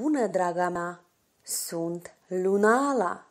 bună, draga mea! Sunt Lunala!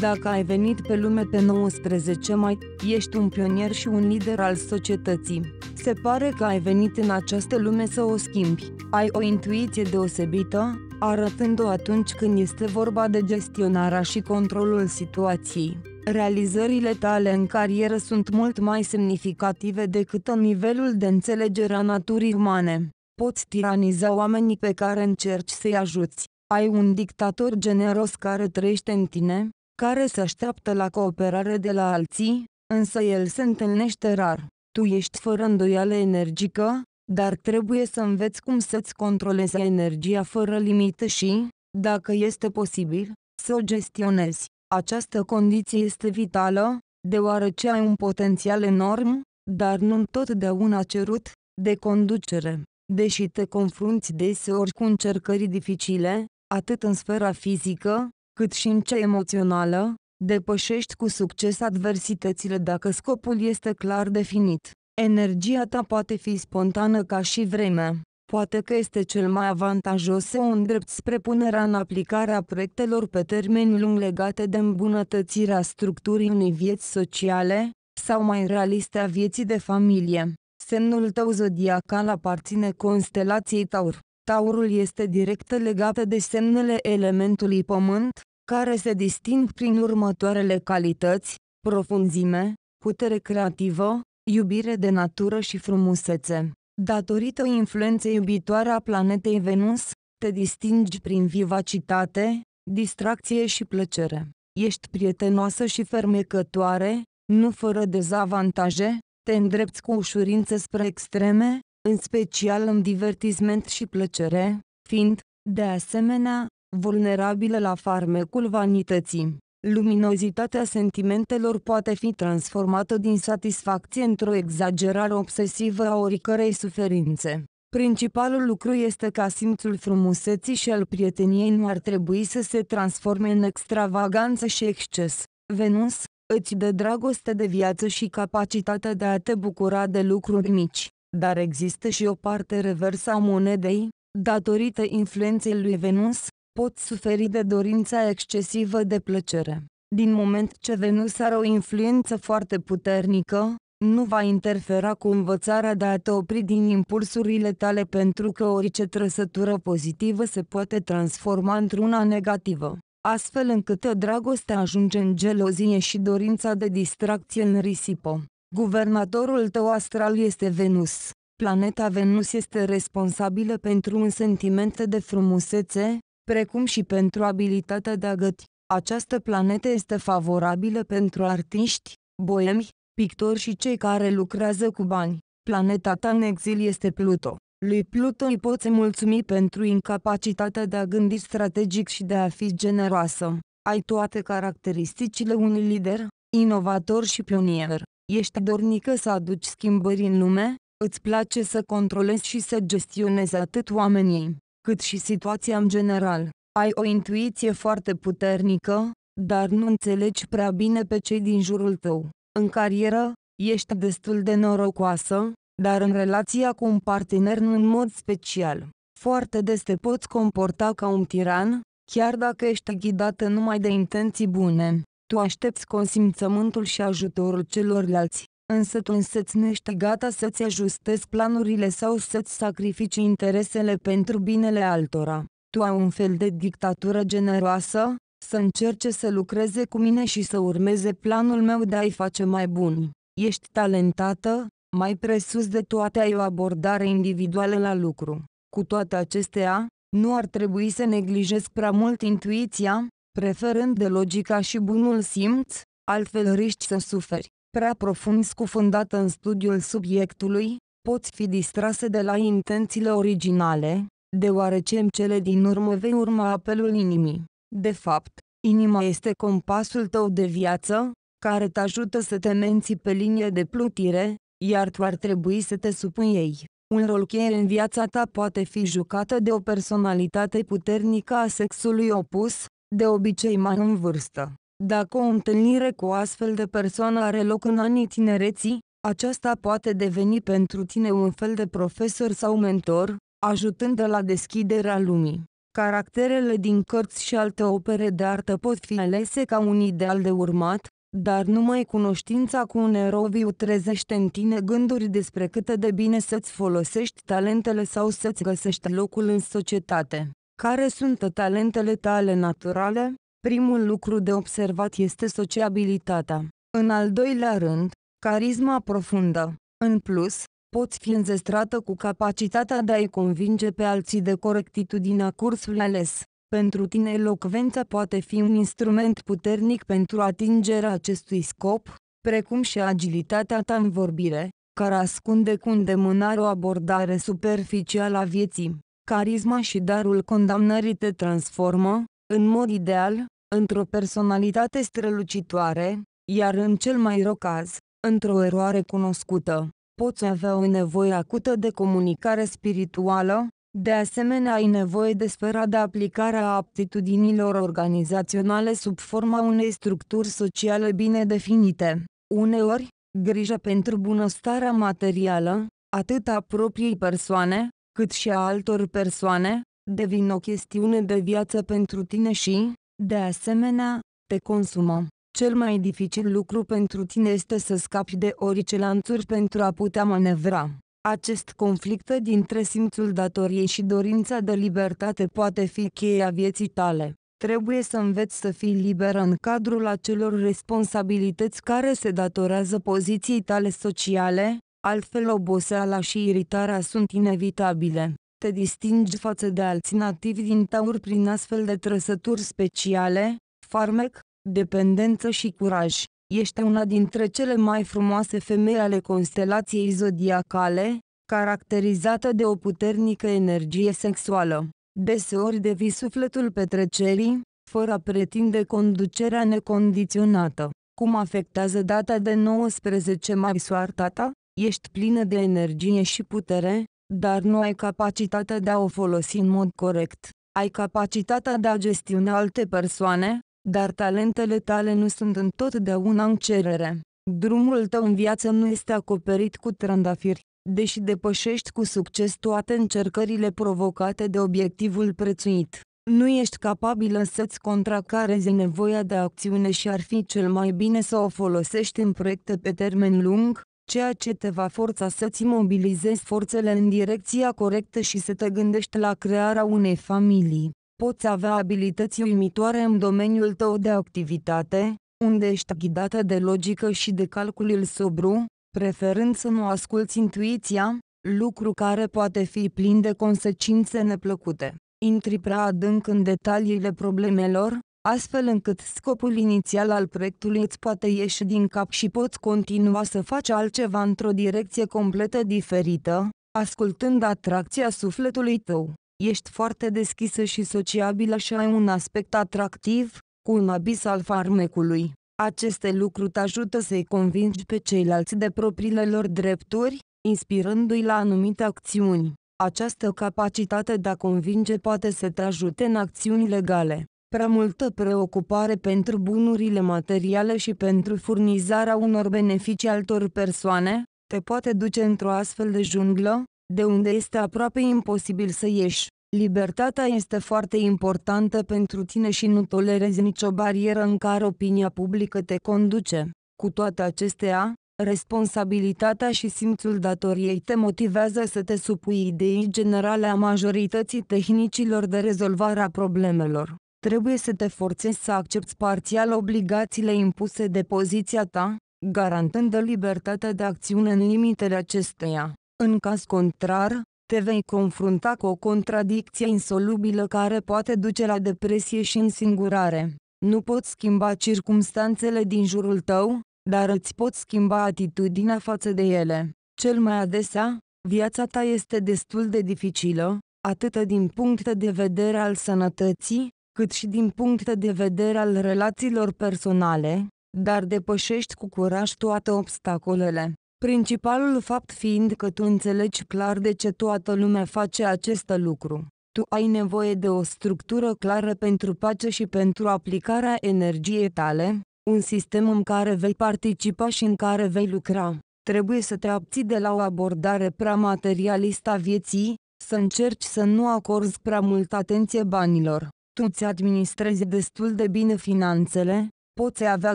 Dacă ai venit pe lume pe 19 mai, ești un pionier și un lider al societății. Se pare că ai venit în această lume să o schimbi. Ai o intuiție deosebită, arătând-o atunci când este vorba de gestionarea și controlul situației. Realizările tale în carieră sunt mult mai semnificative decât în nivelul de înțelegere a naturii umane poți tiraniza oamenii pe care încerci să-i ajuți. Ai un dictator generos care trăiește în tine, care se așteaptă la cooperare de la alții, însă el se întâlnește rar. Tu ești fără îndoială energică, dar trebuie să înveți cum să-ți controlezi energia fără limită și, dacă este posibil, să o gestionezi. Această condiție este vitală, deoarece ai un potențial enorm, dar nu întotdeauna cerut, de conducere. Deși te confrunți deseori cu încercări dificile, atât în sfera fizică, cât și în cea emoțională, depășești cu succes adversitățile dacă scopul este clar definit. Energia ta poate fi spontană ca și vreme. Poate că este cel mai avantajos să o îndrepti spre punerea în aplicare a proiectelor pe termen lung legate de îmbunătățirea structurii unei vieți sociale, sau mai realiste a vieții de familie. Semnul tău zodiacal aparține constelației Taur. Taurul este direct legat de semnele elementului pământ, care se disting prin următoarele calități, profunzime, putere creativă, iubire de natură și frumusețe. Datorită influenței iubitoare a planetei Venus, te distingi prin vivacitate, distracție și plăcere. Ești prietenoasă și fermecătoare, nu fără dezavantaje, te îndrepți cu ușurință spre extreme, în special în divertisment și plăcere, fiind, de asemenea, vulnerabilă la farmecul vanității. Luminozitatea sentimentelor poate fi transformată din satisfacție într-o exagerare obsesivă a oricărei suferințe. Principalul lucru este ca simțul frumuseții și al prieteniei nu ar trebui să se transforme în extravaganță și exces. Venus, îți dă dragoste de viață și capacitatea de a te bucura de lucruri mici, dar există și o parte reversă a monedei, datorită influenței lui Venus, pot suferi de dorința excesivă de plăcere. Din moment ce Venus are o influență foarte puternică, nu va interfera cu învățarea de a te opri din impulsurile tale pentru că orice trăsătură pozitivă se poate transforma într-una negativă astfel încât dragostea ajunge în gelozie și dorința de distracție în risipă. Guvernatorul tău astral este Venus. Planeta Venus este responsabilă pentru un sentiment de frumusețe, precum și pentru abilitatea de a găti. Această planetă este favorabilă pentru artiști, boemi, pictori și cei care lucrează cu bani. Planeta ta în exil este Pluto. Lui Pluto îi poți mulțumi pentru incapacitatea de a gândi strategic și de a fi generoasă. Ai toate caracteristicile unui lider, inovator și pionier. Ești dornică să aduci schimbări în lume, îți place să controlezi și să gestionezi atât oamenii, cât și situația în general. Ai o intuiție foarte puternică, dar nu înțelegi prea bine pe cei din jurul tău. În carieră, ești destul de norocoasă, dar în relația cu un partener nu în mod special. Foarte des te poți comporta ca un tiran, chiar dacă ești ghidată numai de intenții bune. Tu aștepți consimțământul și ajutorul celorlalți, însă tu însăți nu ești gata să-ți ajustezi planurile sau să-ți sacrifici interesele pentru binele altora. Tu ai un fel de dictatură generoasă, să încerce să lucreze cu mine și să urmeze planul meu de a-i face mai bun. Ești talentată, mai presus de toate ai o abordare individuală la lucru. Cu toate acestea, nu ar trebui să neglijez prea mult intuiția, preferând de logica și bunul simț, altfel riști să suferi. Prea profund scufundată în studiul subiectului, poți fi distrasă de la intențiile originale, deoarece în cele din urmă vei urma apelul inimii. De fapt, inima este compasul tău de viață, care te ajută să te menții pe linie de plutire, iar tu ar trebui să te supui ei. Un rol cheie în viața ta poate fi jucată de o personalitate puternică a sexului opus, de obicei mai în vârstă. Dacă o întâlnire cu o astfel de persoană are loc în anii tinereții, aceasta poate deveni pentru tine un fel de profesor sau mentor, ajutând la deschiderea lumii. Caracterele din cărți și alte opere de artă pot fi alese ca un ideal de urmat, dar numai cunoștința cu un eroviu trezește în tine gânduri despre cât de bine să-ți folosești talentele sau să-ți găsești locul în societate. Care sunt talentele tale naturale? Primul lucru de observat este sociabilitatea. În al doilea rând, carisma profundă. În plus, poți fi înzestrată cu capacitatea de a-i convinge pe alții de corectitudinea cursului ales. Pentru tine elocvența poate fi un instrument puternic pentru atingerea acestui scop, precum și agilitatea ta în vorbire, care ascunde cu îndemânare o abordare superficială a vieții. Carisma și darul condamnării te transformă, în mod ideal, într-o personalitate strălucitoare, iar în cel mai rău caz, într-o eroare cunoscută. Poți avea o nevoie acută de comunicare spirituală, de asemenea ai nevoie de sfera de aplicare a aptitudinilor organizaționale sub forma unei structuri sociale bine definite. Uneori, grija pentru bunăstarea materială, atât a propriei persoane, cât și a altor persoane, devin o chestiune de viață pentru tine și, de asemenea, te consumă. Cel mai dificil lucru pentru tine este să scapi de orice lanțuri pentru a putea manevra. Acest conflict dintre simțul datoriei și dorința de libertate poate fi cheia vieții tale. Trebuie să înveți să fii liberă în cadrul acelor responsabilități care se datorează poziției tale sociale, altfel oboseala și iritarea sunt inevitabile. Te distingi față de alții nativi din taur prin astfel de trăsături speciale, farmec, dependență și curaj. Ești una dintre cele mai frumoase femei ale constelației zodiacale, caracterizată de o puternică energie sexuală. Deseori devii sufletul petrecerii, fără a pretinde conducerea necondiționată. Cum afectează data de 19 mai soarta ta? Ești plină de energie și putere, dar nu ai capacitatea de a o folosi în mod corect. Ai capacitatea de a gestiona alte persoane, dar talentele tale nu sunt întotdeauna în cerere. Drumul tău în viață nu este acoperit cu trandafiri, deși depășești cu succes toate încercările provocate de obiectivul prețuit. Nu ești capabilă să-ți contracarezi nevoia de acțiune și ar fi cel mai bine să o folosești în proiecte pe termen lung, ceea ce te va forța să-ți mobilizezi forțele în direcția corectă și să te gândești la crearea unei familii poți avea abilități uimitoare în domeniul tău de activitate, unde ești ghidată de logică și de calculul sobru, preferând să nu asculți intuiția, lucru care poate fi plin de consecințe neplăcute. Intri prea adânc în detaliile problemelor, astfel încât scopul inițial al proiectului îți poate ieși din cap și poți continua să faci altceva într-o direcție completă diferită, ascultând atracția sufletului tău. Ești foarte deschisă și sociabilă și ai un aspect atractiv, cu un abis al farmecului. Aceste lucruri te ajută să-i convingi pe ceilalți de propriile lor drepturi, inspirându-i la anumite acțiuni. Această capacitate de a convinge poate să te ajute în acțiuni legale. Prea multă preocupare pentru bunurile materiale și pentru furnizarea unor beneficii altor persoane, te poate duce într-o astfel de junglă, de unde este aproape imposibil să ieși. Libertatea este foarte importantă pentru tine și nu tolerezi nicio barieră în care opinia publică te conduce. Cu toate acestea, responsabilitatea și simțul datoriei te motivează să te supui ideii generale a majorității tehnicilor de rezolvare a problemelor. Trebuie să te forțezi să accepti parțial obligațiile impuse de poziția ta, garantând libertatea de acțiune în limitele acesteia. În caz contrar, te vei confrunta cu o contradicție insolubilă care poate duce la depresie și însingurare. Nu poți schimba circumstanțele din jurul tău, dar îți poți schimba atitudinea față de ele. Cel mai adesea, viața ta este destul de dificilă, atât din punct de vedere al sănătății, cât și din punct de vedere al relațiilor personale, dar depășești cu curaj toate obstacolele. Principalul fapt fiind că tu înțelegi clar de ce toată lumea face acest lucru. Tu ai nevoie de o structură clară pentru pace și pentru aplicarea energiei tale, un sistem în care vei participa și în care vei lucra. Trebuie să te abții de la o abordare prea materialistă a vieții, să încerci să nu acorzi prea multă atenție banilor. Tu ți administrezi destul de bine finanțele, poți avea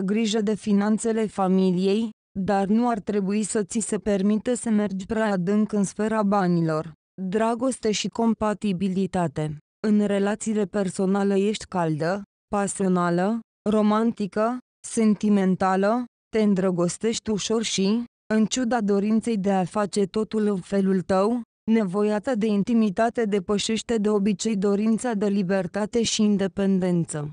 grijă de finanțele familiei, dar nu ar trebui să ți se permite să mergi prea adânc în sfera banilor. Dragoste și compatibilitate. În relațiile personale ești caldă, pasională, romantică, sentimentală, te îndrăgostești ușor și, în ciuda dorinței de a face totul în felul tău, nevoia ta de intimitate depășește de obicei dorința de libertate și independență.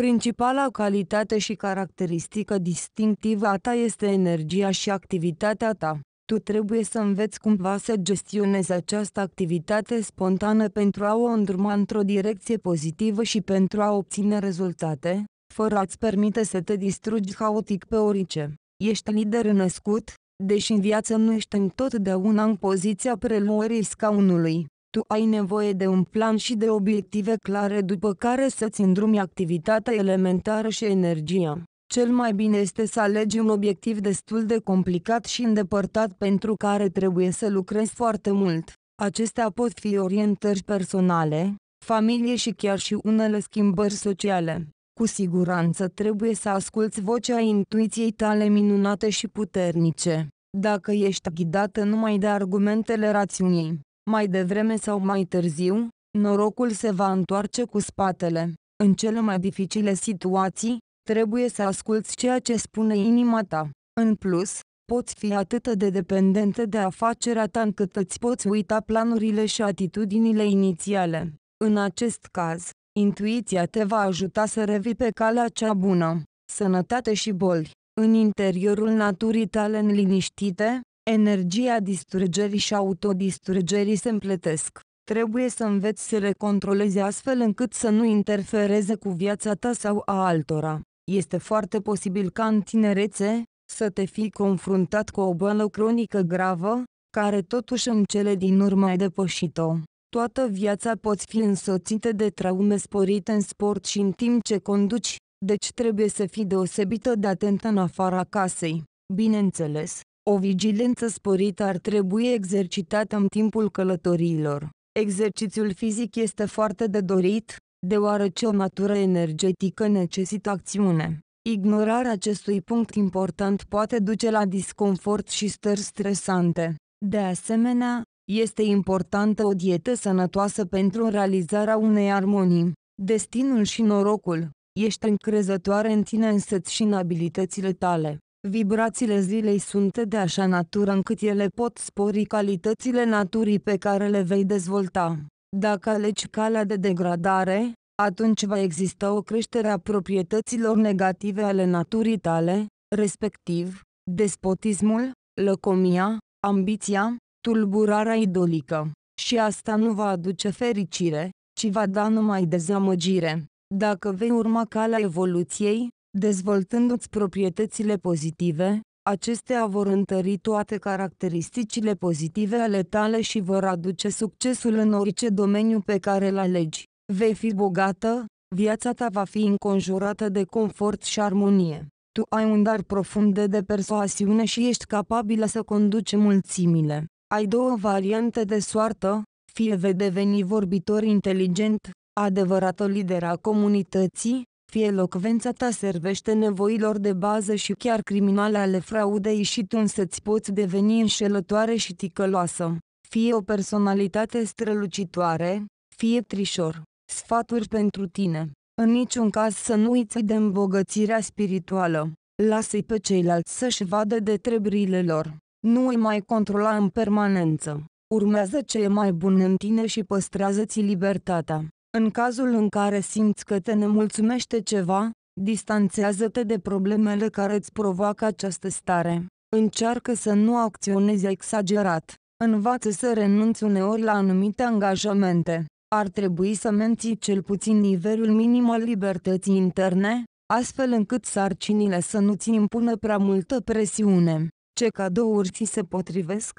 Principala calitate și caracteristică distinctivă a ta este energia și activitatea ta. Tu trebuie să înveți cumva să gestionezi această activitate spontană pentru a o îndruma într-o direcție pozitivă și pentru a obține rezultate, fără a-ți permite să te distrugi haotic pe orice. Ești lider născut, deși în viață nu ești întotdeauna în poziția preluării scaunului tu ai nevoie de un plan și de obiective clare după care să-ți îndrumi activitatea elementară și energia. Cel mai bine este să alegi un obiectiv destul de complicat și îndepărtat pentru care trebuie să lucrezi foarte mult. Acestea pot fi orientări personale, familie și chiar și unele schimbări sociale. Cu siguranță trebuie să asculți vocea intuiției tale minunate și puternice, dacă ești ghidată numai de argumentele rațiunii mai devreme sau mai târziu, norocul se va întoarce cu spatele. În cele mai dificile situații, trebuie să asculți ceea ce spune inima ta. În plus, poți fi atât de dependentă de afacerea ta încât îți poți uita planurile și atitudinile inițiale. În acest caz, intuiția te va ajuta să revii pe calea cea bună. Sănătate și boli. În interiorul naturii tale în liniștite, Energia distrugerii și autodistrugerii se împletesc. Trebuie să înveți să le controlezi astfel încât să nu interfereze cu viața ta sau a altora. Este foarte posibil ca în tinerețe să te fii confruntat cu o boală cronică gravă, care totuși în cele din urmă ai depășit-o. Toată viața poți fi însoțită de traume sporite în sport și în timp ce conduci, deci trebuie să fii deosebită de atentă în afara casei. Bineînțeles, o vigilență sporită ar trebui exercitată în timpul călătoriilor. Exercițiul fizic este foarte de dorit, deoarece o natură energetică necesită acțiune. Ignorarea acestui punct important poate duce la disconfort și stări stresante. De asemenea, este importantă o dietă sănătoasă pentru realizarea unei armonii. Destinul și norocul. Ești încrezătoare în tine însăți și în abilitățile tale. Vibrațiile zilei sunt de așa natură încât ele pot spori calitățile naturii pe care le vei dezvolta. Dacă alegi calea de degradare, atunci va exista o creștere a proprietăților negative ale naturii tale, respectiv, despotismul, lăcomia, ambiția, tulburarea idolică. Și asta nu va aduce fericire, ci va da numai dezamăgire. Dacă vei urma calea evoluției, Dezvoltându-ți proprietățile pozitive, acestea vor întări toate caracteristicile pozitive ale tale și vor aduce succesul în orice domeniu pe care îl alegi. Vei fi bogată, viața ta va fi înconjurată de confort și armonie. Tu ai un dar profund de, persoasiune și ești capabilă să conduci mulțimile. Ai două variante de soartă, fie vei deveni vorbitor inteligent, adevărată lidera comunității, fie locvența ta servește nevoilor de bază și chiar criminale ale fraudei și tu însă-ți poți deveni înșelătoare și ticăloasă. Fie o personalitate strălucitoare, fie trișor. Sfaturi pentru tine. În niciun caz să nu uiți de îmbogățirea spirituală. Lasă-i pe ceilalți să-și vadă de treburile lor. Nu îi mai controla în permanență. Urmează ce e mai bun în tine și păstrează-ți libertatea. În cazul în care simți că te nemulțumește ceva, distanțează-te de problemele care îți provoacă această stare. Încearcă să nu acționezi exagerat. Învață să renunți uneori la anumite angajamente. Ar trebui să menții cel puțin nivelul minim al libertății interne, astfel încât sarcinile să nu-ți impună prea multă presiune. Ce cadouri ți se potrivesc?